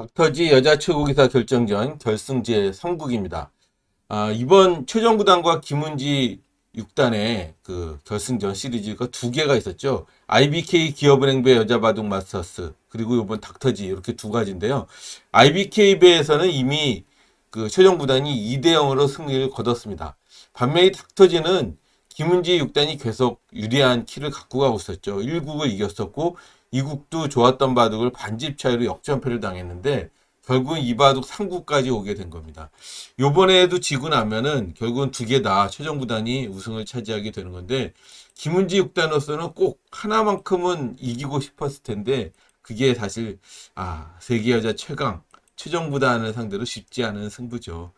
박터지 여자 최고기사 결정전 결승 제성국입니다 아, 이번 최정구단과 김은지 6단의 그 결승전 시리즈가 두 개가 있었죠. IBK 기업은행배 여자 바둑 마스터스 그리고 이번 닥터지 이렇게 두 가지인데요. IBK 배에서는 이미 그 최정구단이 2대 0으로 승리를 거뒀습니다. 반면에 닥터지는 김은지 6단이 계속 유리한 키를 갖고 가고 있었죠. 1국을 이겼었고 이국도 좋았던 바둑을 반집 차이로 역전패를 당했는데 결국은 이 바둑 3구까지 오게 된 겁니다. 요번에도 지고 나면은 결국은 두 개 다 최종 구단이 우승을 차지하게 되는 건데 김은지 육단으로서는꼭 하나만큼은 이기고 싶었을 텐데 그게 사실 아 세계 여자 최강 최종 구단을 상대로 쉽지 않은 승부죠.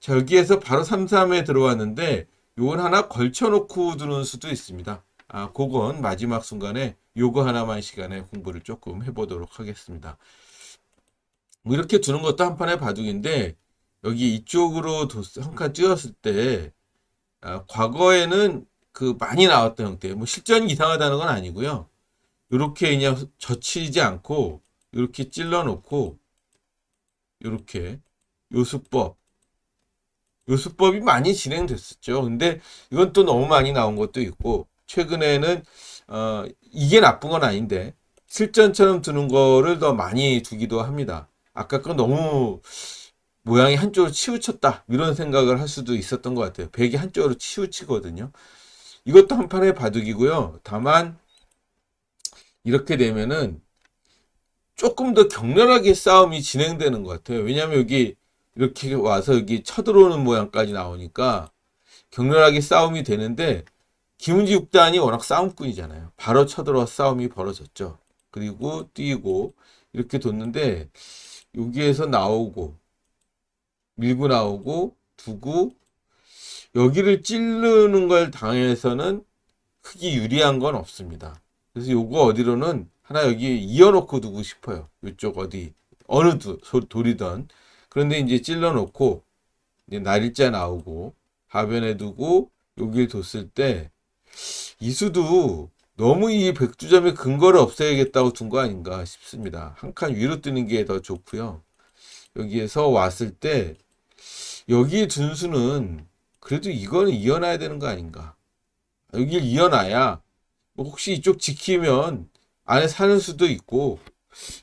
자 여기에서 바로 3-3에 들어왔는데 요건 하나 걸쳐놓고 두는 수도 있습니다. 아, 그건 마지막 순간에 요거 하나만 시간에 공부를 조금 해보도록 하겠습니다. 뭐 이렇게 두는 것도 한 판의 바둑인데 여기 이쪽으로 한칸찍었을때 아, 과거에는 그 많이 나왔던 형태 뭐 실전이 이상하다는 건 아니고요. 이렇게 그냥 젖히지 않고 이렇게 찔러 놓고 이렇게 요수법 요수법이 많이 진행됐었죠. 근데 이건 또 너무 많이 나온 것도 있고 최근에는 어, 이게 나쁜 건 아닌데 실전처럼 두는 거를 더 많이 두기도 합니다. 아까 건 너무 모양이 한쪽으로 치우쳤다 이런 생각을 할 수도 있었던 것 같아요. 백이 한쪽으로 치우치거든요. 이것도 한 판의 바둑이고요. 다만 이렇게 되면은 조금 더 격렬하게 싸움이 진행되는 것 같아요. 왜냐하면 여기 이렇게 와서 여기 쳐들어오는 모양까지 나오니까 격렬하게 싸움이 되는데 김은지 육단이 워낙 싸움꾼이잖아요. 바로 쳐들어 싸움이 벌어졌죠. 그리고 뛰고 이렇게 뒀는데 여기에서 나오고 밀고 나오고 두고 여기를 찌르는 걸 당해서는 크게 유리한 건 없습니다. 그래서 요거 어디로는 하나 여기 이어놓고 두고 싶어요. 이쪽 어디 어느 두, 소, 돌이던 그런데 이제 찔러놓고 이제 날일자 나오고 하변에 두고 여기를 뒀을 때 이수도 너무 이 백주점의 근거를 없애야겠다고 둔 거 아닌가 싶습니다. 한 칸 위로 뜨는 게 더 좋고요. 여기에서 왔을 때 여기에 준수는 그래도 이거는 이어놔야 되는 거 아닌가. 여길 기 이어놔야 뭐 혹시 이쪽 지키면 안에 사는 수도 있고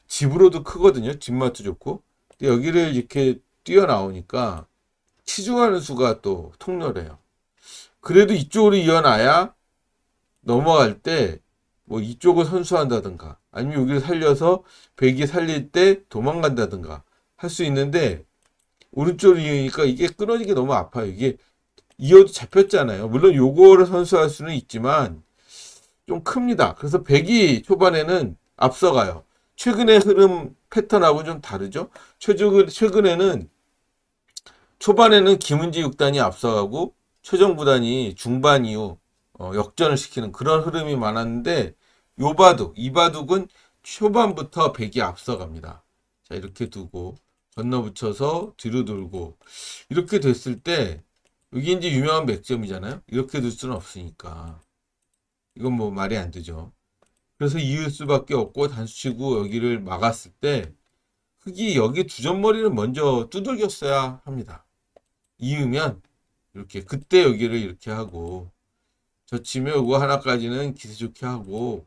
집으로도 크거든요. 뒷맛도 좋고. 근데 여기를 이렇게 뛰어나오니까 치중하는 수가 또 통렬해요. 그래도 이쪽으로 이어놔야 넘어갈 때 뭐 이쪽을 선수한다든가 아니면 여기를 살려서 백이 살릴 때 도망간다든가 할 수 있는데 오른쪽이니까 이게 끊어지게 너무 아파요. 이게 이어도 잡혔잖아요. 물론 요거를 선수할 수는 있지만 좀 큽니다. 그래서 백이 초반에는 앞서가요. 최근의 흐름 패턴하고 좀 다르죠. 최근에는 초반에는 김은지 육단이 앞서가고 최종 구단이 중반 이후 어, 역전을 시키는 그런 흐름이 많았는데 요바둑, 이바둑은 초반부터 백이 앞서갑니다. 자 이렇게 두고 건너붙여서 뒤로 돌고 이렇게 됐을 때 여기 이제 유명한 맥점이잖아요. 이렇게 둘 수는 없으니까 이건 뭐 말이 안 되죠. 그래서 이을 수밖에 없고 단수치고 여기를 막았을 때 흑이 여기 두 점머리를 먼저 두들겼어야 합니다. 이으면 이렇게 그때 여기를 이렇게 하고 젖히면 요거 하나까지는 기세 좋게 하고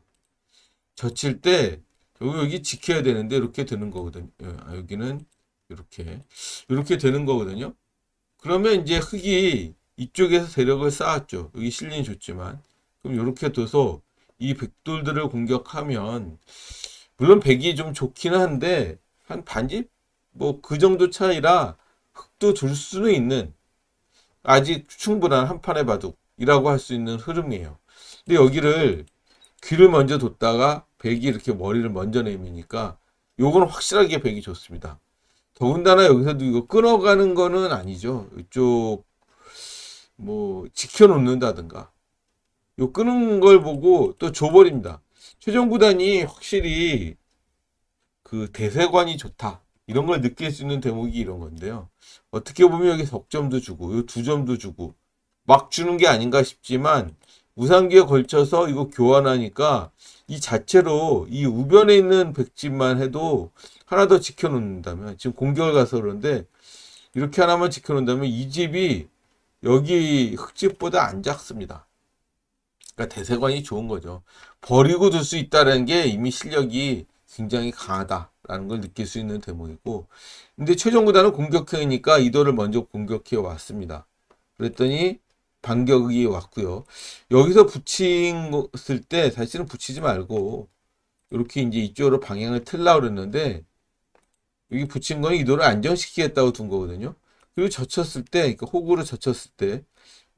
젖힐 때 여기 여기 지켜야 되는데 이렇게 되는 거거든요. 예, 아, 여기는 이렇게 이렇게 되는 거거든요. 그러면 이제 흙이 이쪽에서 세력을 쌓았죠. 여기 실린 좋지만 그럼 이렇게 둬서 이 백돌들을 공격하면 물론 백이 좀좋긴 한데 한 반집 뭐 그 정도 차이라 흙도 줄 수는 있는 아직 충분한 한 판의 바둑 이라고 할 수 있는 흐름이에요. 근데 여기를 귀를 먼저 뒀다가 백이 이렇게 머리를 먼저 내미니까 요건 확실하게 백이 좋습니다. 더군다나 여기서도 이거 끊어가는 거는 아니죠. 이쪽 뭐 지켜놓는다든가 요 끊은 걸 보고 또 줘버립니다. 최종 구단이 확실히 그 대세관이 좋다. 이런 걸 느낄 수 있는 대목이 이런 건데요. 어떻게 보면 여기 석점도 주고 요두 점도 주고 막 주는 게 아닌가 싶지만 우상기에 걸쳐서 이거 교환하니까 이 자체로 이 우변에 있는 백집만 해도 하나 더 지켜놓는다면 지금 공격을 가서 그런데 이렇게 하나만 지켜놓는다면 이 집이 여기 흑집보다 안 작습니다. 그러니까 대세관이 좋은 거죠. 버리고 둘 수 있다는 게 이미 실력이 굉장히 강하다라는 걸 느낄 수 있는 대목이고 근데 최종 구단은 공격형이니까 이도을 먼저 공격해 왔습니다. 그랬더니 반격이 왔고요. 여기서 붙였을 인때 사실은 붙이지 말고 이렇게 이제 이쪽으로 방향을 틀라 그랬는데 여기 붙인 거는 이도를 안정시키겠다고 둔 거거든요. 그리고 젖혔을 때, 그러니까 호구로 젖혔을 때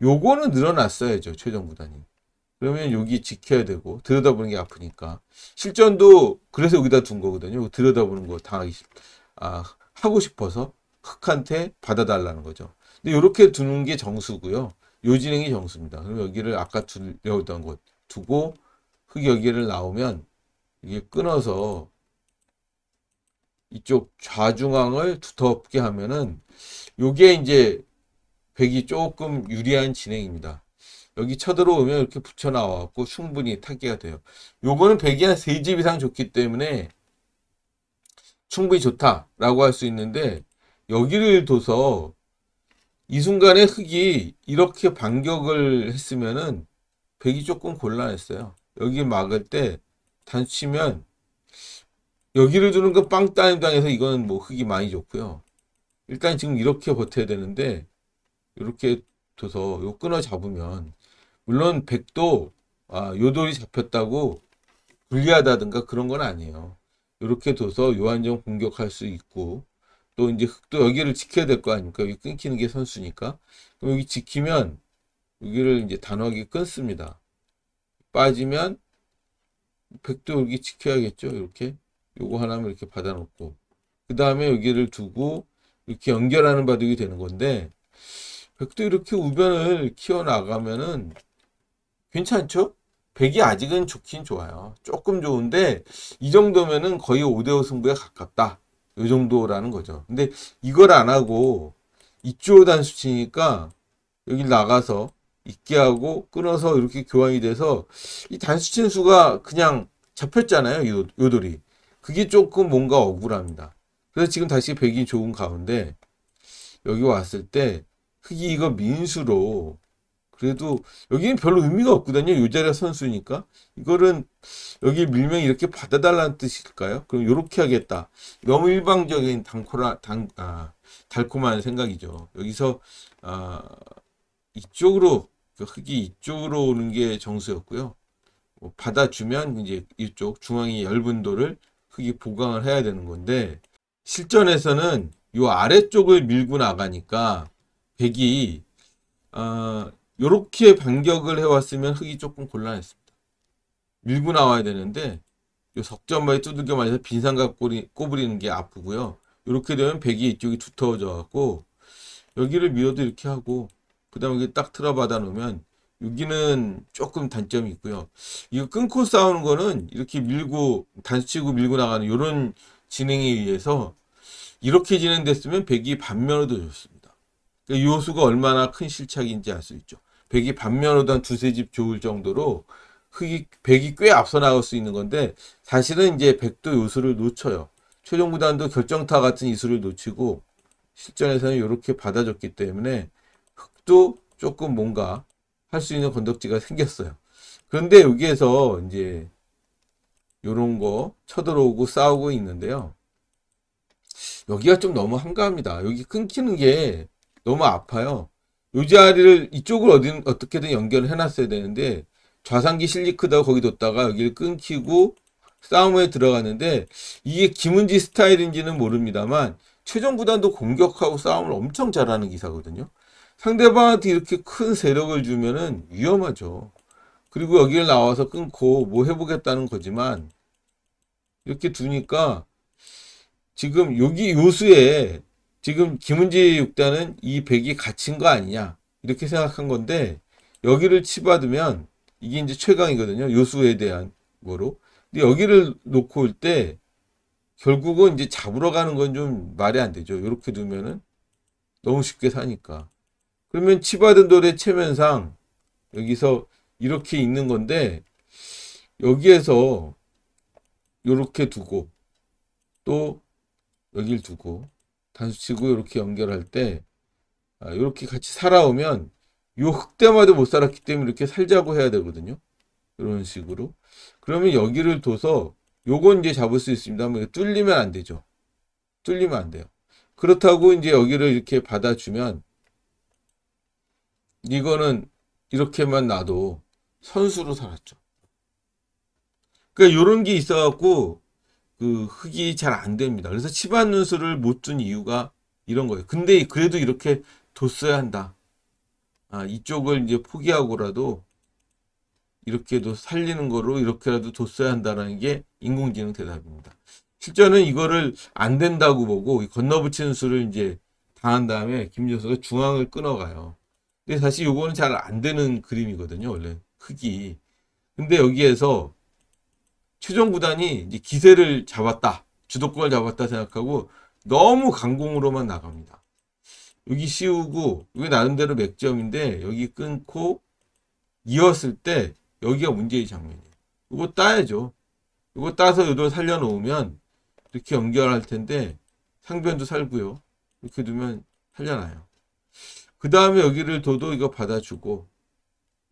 요거는 늘어났어야죠. 최종 구단이. 그러면 여기 지켜야 되고 들여다보는 게 아프니까 실전도 그래서 여기다 둔 거거든요. 들여다보는 거 당하기 싫, 아 하고 싶어서 흑한테 받아달라는 거죠. 근데 이렇게 두는 게 정수고요. 요진행이 정수입니다. 그럼 여기를 아까 두려던 곳 두고 흙 여기를 나오면 이게 끊어서 이쪽 좌중앙을 두텁게 하면은 요게 이제 백이 조금 유리한 진행입니다. 여기 쳐들어오면 이렇게 붙여 나와갖고 충분히 타기가 돼요. 요거는 백이 한 세 집 이상 좋기 때문에 충분히 좋다라고 할 수 있는데 여기를 둬서 이 순간에 흑이 이렇게 반격을 했으면은 백이 조금 곤란했어요. 여기 막을 때 단치면 여기를 두는건 빵따임 당해서 이건 뭐 흑이 많이 좋고요. 일단 지금 이렇게 버텨야 되는데 이렇게 둬서 요 끊어 잡으면 물론 백도 아, 요돌이 잡혔다고 불리하다든가 그런 건 아니에요. 이렇게 둬서 요한정 공격할 수 있고 또 이제 흑도 여기를 지켜야 될 거 아닙니까? 여기 끊기는 게 선수니까. 그럼 여기 지키면 여기를 이제 단호하게 끊습니다. 빠지면 백도 여기 지켜야겠죠. 이렇게 요거 하나만 이렇게 받아놓고 그 다음에 여기를 두고 이렇게 연결하는 바둑이 되는 건데 백도 이렇게 우변을 키워나가면은 괜찮죠? 백이 아직은 좋긴 좋아요. 조금 좋은데 이 정도면은 거의 5대5 승부에 가깝다. 요 정도라는 거죠. 근데 이걸 안 하고 2조 단수치니까 여기 나가서 있게 하고 끊어서 이렇게 교환이 돼서 이 단수친 수가 그냥 잡혔잖아요. 요, 요돌이. 그게 조금 뭔가 억울합니다. 그래서 지금 다시 백0이 좋은 가운데 여기 왔을 때 흑이 이거 민수로 그래도 여기는 별로 의미가 없거든요. 요자리 선수니까. 이거는 여기 밀면 이렇게 받아달라는 뜻일까요? 그럼 이렇게 하겠다. 너무 일방적인 단코라, 단, 아, 달콤한 생각이죠. 여기서 아, 이쪽으로 그 흙이 이쪽으로 오는 게 정수였고요. 뭐 받아주면 이제 이쪽 중앙이 얇은 돌을 흙이 보강을 해야 되는 건데 실전에서는 요 아래쪽을 밀고 나가니까 백이 어, 요렇게 반격을 해왔으면 흙이 조금 곤란했습니다. 밀고 나와야 되는데 요 석점에 마 두들겨 맞아서 빈상각 꼬부리는 게 아프고요. 요렇게 되면 백이 이쪽이 두터워져 갖고 여기를 밀어도 이렇게 하고 그 다음에 딱 틀어 받아 놓으면 여기는 조금 단점이 있고요. 이거 끊고 싸우는 거는 이렇게 밀고 단수치고 밀고 나가는 이런 진행에 의해서 이렇게 진행됐으면 백이 반면으로 더 좋습니다. 그러니까 요러 수가 얼마나 큰 실착인지 알 수 있죠. 백이 반면으로도 한 두세 집 좋을 정도로 흑이 백이 꽤 앞서 나갈 수 있는 건데 사실은 이제 백도 요수를 놓쳐요. 최종 구단도 결정타 같은 이수를 놓치고 실전에서는 이렇게 받아줬기 때문에 흑도 조금 뭔가 할 수 있는 건덕지가 생겼어요. 그런데 여기에서 이제 요런 거 쳐들어오고 싸우고 있는데요. 여기가 좀 너무 한가합니다. 여기 끊기는 게 너무 아파요. 요 자리를 이쪽을 어디 어떻게든 연결을 해놨어야 되는데 좌상기 실리 크다고 거기 뒀다가 여기를 끊기고 싸움에 들어갔는데 이게 김은지 스타일인지는 모릅니다만 최종 구단도 공격하고 싸움을 엄청 잘하는 기사거든요. 상대방한테 이렇게 큰 세력을 주면은 위험하죠. 그리고 여기를 나와서 끊고 뭐 해보겠다는 거지만 이렇게 두니까 지금 여기 요수에 지금 김은지 육단은 이 백이 갇힌 거 아니냐 이렇게 생각한 건데 여기를 치받으면 이게 이제 최강이거든요 요수에 대한 거로 근데 여기를 놓고 올 때 결국은 이제 잡으러 가는 건 좀 말이 안 되죠 이렇게 두면은 너무 쉽게 사니까 그러면 치받은 돌의 체면상 여기서 이렇게 있는 건데 여기에서 이렇게 두고 또 여길 두고 단수치고 이렇게 연결할 때 아, 이렇게 같이 살아오면 요 흑대마도 못 살았기 때문에 이렇게 살자고 해야 되거든요. 이런 식으로. 그러면 여기를 둬서 요건 이제 잡을 수 있습니다. 하 뚫리면 안 되죠. 뚫리면 안 돼요. 그렇다고 이제 여기를 이렇게 받아주면 이거는 이렇게만 놔도 선수로 살았죠. 그러니까 요런 게 있어갖고 그 흙이 잘 안 됩니다. 그래서 치반 누수를 못준 이유가 이런 거예요. 근데 그래도 이렇게 뒀어야 한다. 아, 이쪽을 이제 포기하고라도 이렇게도 살리는 거로 이렇게라도 뒀어야 한다는 게 인공지능 대답입니다. 실제는 이거를 안 된다고 보고 건너붙이는 수를 이제 당한 다음에 김여수가 중앙을 끊어가요. 근데 사실 이거는 잘 안 되는 그림이거든요. 원래 흙이. 근데 여기에서 최종 구단이 이제 기세를 잡았다. 주도권을 잡았다 생각하고 너무 강공으로만 나갑니다. 여기 씌우고 이게 나름대로 맥점인데 여기 끊고 이었을 때 여기가 문제의 장면이에요. 이거 따야죠. 이거 따서 요도 살려놓으면 이렇게 연결할 텐데 상변도 살고요. 이렇게 두면 살려놔요. 그 다음에 여기를 둬도 이거 받아주고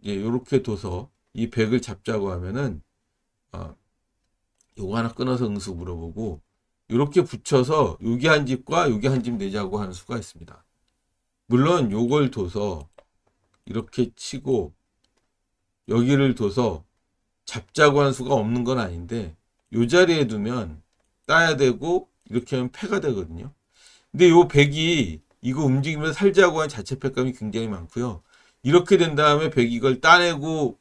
예, 이렇게 둬서 이 백을 잡자고 하면은 어, 요거 하나 끊어서 응수 물어보고 이렇게 붙여서 여기 한 집과 여기 한 집 내자고 하는 수가 있습니다. 물론 요걸 둬서 이렇게 치고 여기를 둬서 잡자고 하는 수가 없는 건 아닌데 요 자리에 두면 따야 되고 이렇게 하면 패가 되거든요. 근데 요백이 이거 움직이면서 살자고 하는 자체 패감이 굉장히 많고요. 이렇게 된 다음에 백0 이걸 따내고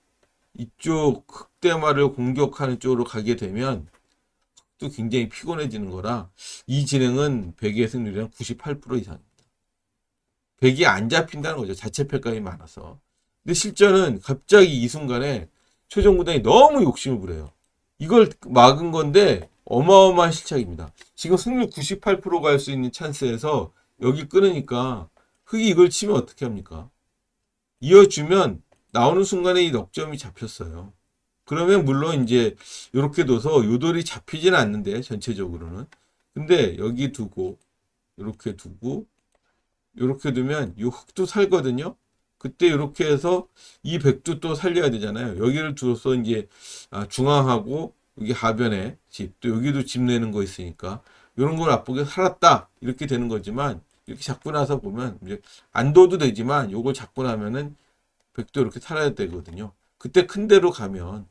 이쪽 극대마를 공격하는 쪽으로 가게 되면 또 굉장히 피곤해지는 거라 이 진행은 백의 승률이랑 98% 이상입니다. 100이 안 잡힌다는 거죠. 자체 평가이 많아서. 근데 실전은 갑자기 이 순간에 최종구단이 너무 욕심을 부려요. 이걸 막은 건데 어마어마한 실책입니다. 지금 승률 98%갈 수 있는 찬스에서 여기 끊으니까 흑이 이걸 치면 어떻게 합니까? 이어주면 나오는 순간에 이 넉점이 잡혔어요. 그러면 물론 이제 이렇게 둬서 요돌이 잡히진 않는데 전체적으로는 근데 여기 두고 이렇게 두고 이렇게 두면 이 흙도 살거든요 그때 이렇게 해서 이 백도 또 살려야 되잖아요 여기를 두어서 이제 아, 중앙하고 여기 하변에 집 또 여기도 집 내는 거 있으니까 이런 걸 나쁘게 살았다 이렇게 되는 거지만 이렇게 잡고 나서 보면 이제 안 둬도 되지만 요걸 잡고 나면은 백도 이렇게 살아야 되거든요 그때 큰 데로 가면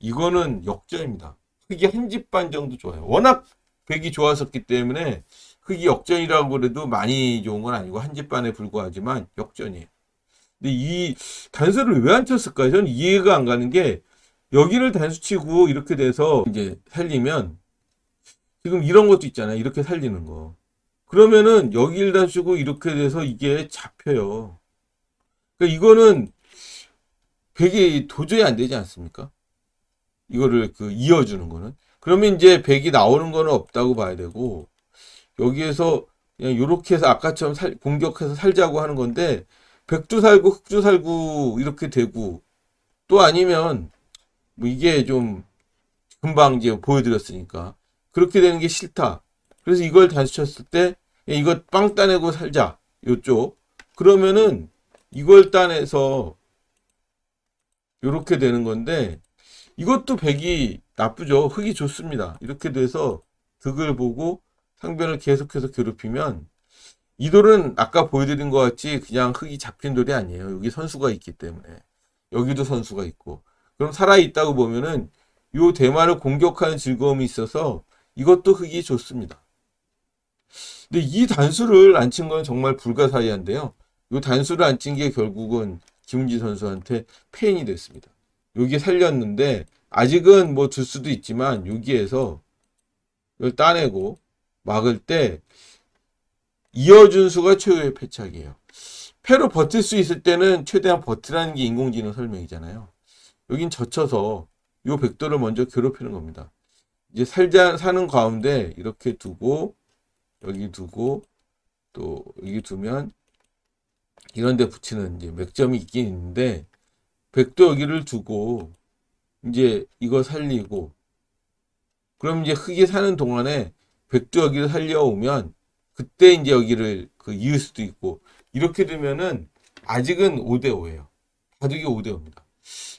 이거는 역전입니다. 흑이 한집 반 정도 좋아요. 워낙 백이 좋았었기 때문에 흑이 역전이라고 그래도 많이 좋은 건 아니고 한 집 반에 불과하지만 역전이에요. 근데 이 단수를 왜 안 쳤을까요? 저는 이해가 안 가는 게 여기를 단수 치고 이렇게 돼서 이제 살리면 지금 이런 것도 있잖아요. 이렇게 살리는 거. 그러면은 여기를 단수고 이렇게 돼서 이게 잡혀요. 그러니까 이거는 백이 도저히 안 되지 않습니까? 이거를 그 이어주는 거는 그러면 이제 100이 나오는 거는 없다고 봐야 되고 여기에서 그냥 요렇게 해서 아까처럼 살, 공격해서 살자고 하는 건데 백주 살고 흑주 살고 이렇게 되고 또 아니면 뭐 이게 좀 금방 이제 보여드렸으니까 그렇게 되는 게 싫다. 그래서 이걸 단수쳤을 때 이거 빵 따내고 살자 요쪽 그러면은 이걸 따내서 요렇게 되는 건데 이것도 백이 나쁘죠. 흙이 좋습니다. 이렇게 돼서 득을 보고 상변을 계속해서 괴롭히면 이 돌은 아까 보여드린 것 같이 그냥 흙이 잡힌 돌이 아니에요. 여기 선수가 있기 때문에 여기도 선수가 있고 그럼 살아있다고 보면은 요 대마를 공격하는 즐거움이 있어서 이것도 흙이 좋습니다. 근데 이 단수를 안 친 건 정말 불가사의한데요. 이 단수를 안 친 게 결국은 김은지 선수한테 팬이 됐습니다. 여기 살렸는데 아직은 뭐 줄 수도 있지만 여기에서 이걸 따내고 막을 때 이어준수가 최후의 패착이에요. 패로 버틸 수 있을 때는 최대한 버티라는 게 인공지능 설명이잖아요. 여긴 젖혀서 이 백도를 먼저 괴롭히는 겁니다. 이제 살자 사는 가운데 이렇게 두고 여기 두고 또 여기 두면 이런 데 붙이는 이제 맥점이 있긴 있는데 백도 여기를 두고 이제 이거 살리고 그럼 이제 흙이 사는 동안에 백도 여기를 살려오면 그때 이제 여기를 그 이을 수도 있고 이렇게 되면은 아직은 5대5예요. 바둑이 5대5입니다.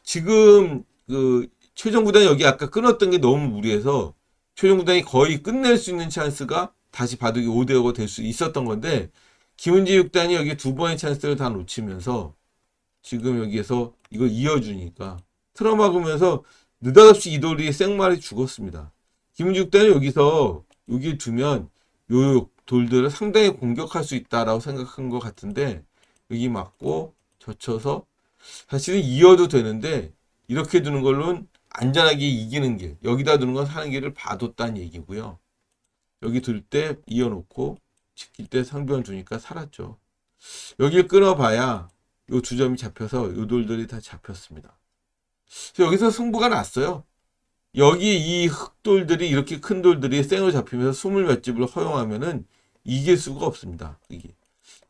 지금 그 최종구단이 여기 아까 끊었던 게 너무 무리해서 최종구단이 거의 끝낼 수 있는 찬스가 다시 바둑이 5대5가 될 수 있었던 건데 김은지 6단이 여기 두 번의 찬스를 다 놓치면서 지금 여기에서 이걸 이어주니까 틀어막으면서 느닷없이 이돌이의 생말이 죽었습니다. 김은중 때는 여기서 여기 두면 요 돌들을 상당히 공격할 수 있다라고 생각한 것 같은데 여기 맞고 젖혀서 사실은 이어도 되는데 이렇게 두는 걸로는 안전하게 이기는 길 여기다 두는 건 사는 길을 봐뒀다는 얘기고요. 여기 둘 때 이어놓고 지킬 때상병 주니까 살았죠. 여길 끊어봐야 요주 점이 잡혀서 요 돌들이 다 잡혔습니다. 여기서 승부가 났어요. 여기 이 흑돌들이 이렇게 큰 돌들이 쌩으로 잡히면서 스물 몇 집을 허용하면은 이길 수가 없습니다. 이게.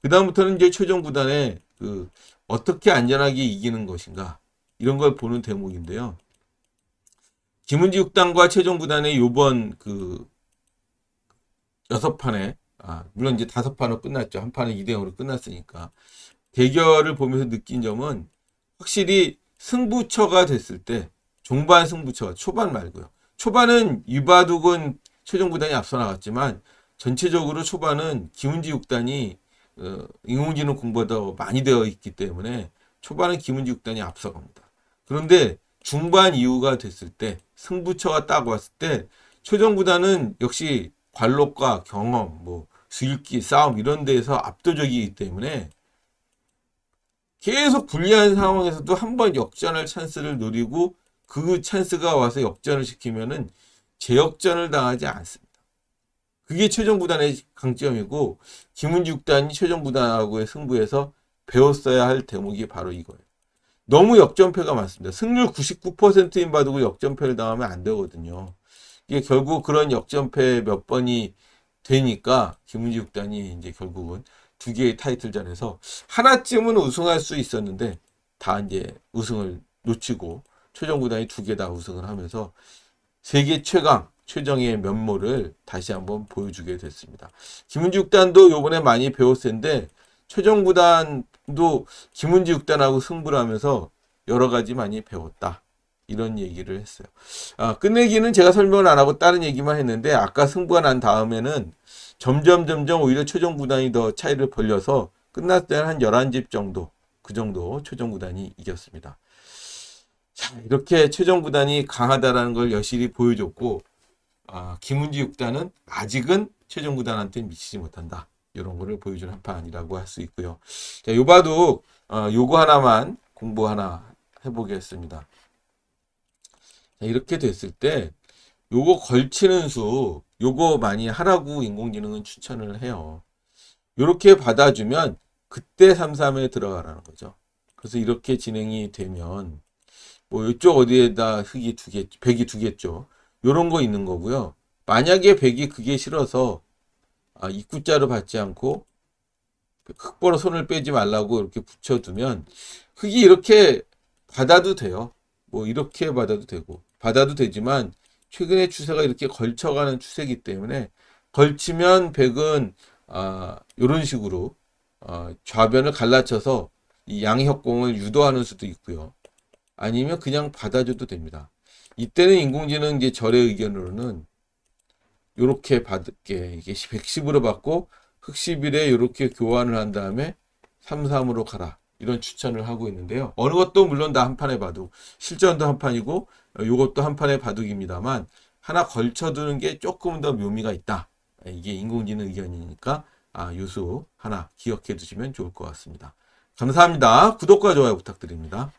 그다음부터는 이제 최종 구단에 그 어떻게 안전하게 이기는 것인가 이런 걸 보는 대목인데요. 김은지 육단과 최종 구단의 요번 그 여섯 판에 아 물론 이제 다섯 판으로 끝났죠. 한 판은 2대0으로 끝났으니까 대결을 보면서 느낀 점은 확실히 승부처가 됐을 때 종반 승부처 초반 말고요. 초반은 유바둑은 최종구단이 앞서 나갔지만 전체적으로 초반은 김은지 육단이 어, 잉웅진은 공보다 많이 되어 있기 때문에 초반은 김은지 육단이 앞서갑니다. 그런데 중반 이후가 됐을 때 승부처가 딱 왔을 때 최종구단은 역시 관록과 경험, 뭐 수일기 싸움 이런 데에서 압도적이기 때문에 계속 불리한 상황에서도 한 번 역전할 찬스를 노리고 그 찬스가 와서 역전을 시키면은 재역전을 당하지 않습니다. 그게 최종 구단의 강점이고 김은지 육단이 최종 구단하고의 승부에서 배웠어야 할 대목이 바로 이거예요. 너무 역전패가 많습니다. 승률 99%인 바둑고 역전패를 당하면 안 되거든요. 이게 결국 그런 역전패 몇 번이 되니까 김은지 육단이 이제 결국은 두 개의 타이틀전에서 하나쯤은 우승할 수 있었는데 다 이제 우승을 놓치고 최종 구단이 두 개 다 우승을 하면서 세계 최강 최정의 면모를 다시 한번 보여주게 됐습니다. 김은지 6단도 요번에 많이 배웠을 텐데 최종 구단도 김은지 6단하고 승부를 하면서 여러 가지 많이 배웠다. 이런 얘기를 했어요. 아, 끝내기는 제가 설명을 안 하고 다른 얘기만 했는데 아까 승부가 난 다음에는 점점 점점 오히려 최종 구단이 더 차이를 벌려서 끝났을 때는 한 11집 정도 그 정도 최종 구단이 이겼습니다. 자, 이렇게 최종 구단이 강하다라는 걸 여실히 보여줬고 아, 김은지 6단은 아직은 최종 구단한테 미치지 못한다. 이런 거를 보여준 한 판이라고 할 수 있고요. 자, 요 바둑 어, 요거 하나만 공부 하나 해보겠습니다. 이렇게 됐을 때 요거 걸치는 수 요거 많이 하라고 인공지능은 추천을 해요. 이렇게 받아주면 그때 3 3에 들어가라는 거죠. 그래서 이렇게 진행이 되면 뭐 이쪽 어디에다 흙이 두 개, 백이 두 개죠. 요런 거 있는 거고요. 만약에 백이 그게 싫어서 아, 입구자로 받지 않고 흙보로 손을 빼지 말라고 이렇게 붙여두면 흙이 이렇게 받아도 돼요. 뭐 이렇게 받아도 되고 받아도 되지만 최근의 추세가 이렇게 걸쳐가는 추세이기 때문에 걸치면 백은 아, 이런 식으로 어, 좌변을 갈라쳐서 이 양혁공을 유도하는 수도 있고요. 아니면 그냥 받아줘도 됩니다. 이때는 인공지능 이제 절의 의견으로는 이렇게 받게 이게 110으로 받고 흑1일에 이렇게 교환을 한 다음에 33으로 가라 이런 추천을 하고 있는데요. 어느 것도 물론 다 한 판에 봐도 실전도 한 판이고 이것도 한판의 바둑입니다만 하나 걸쳐두는 게 조금 더 묘미가 있다. 이게 인공지능 의견이니까 아, 요수 하나 기억해 두시면 좋을 것 같습니다. 감사합니다. 구독과 좋아요 부탁드립니다.